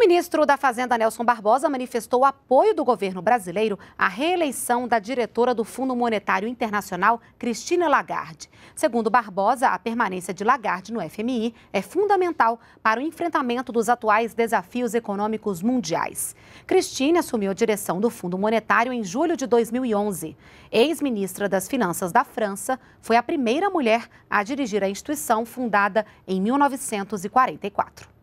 ministro da Fazenda, Nelson Barbosa, manifestou apoio do governo brasileiro à reeleição da diretora do Fundo Monetário Internacional, Cristina Lagarde. Segundo Barbosa, a permanência de Lagarde no FMI é fundamental para o enfrentamento dos atuais desafios econômicos mundiais. Cristina assumiu a direção do Fundo Monetário em julho de 2011. Ex-ministra das Finanças da França, foi a primeira mulher a dirigir a instituição fundada em 1944.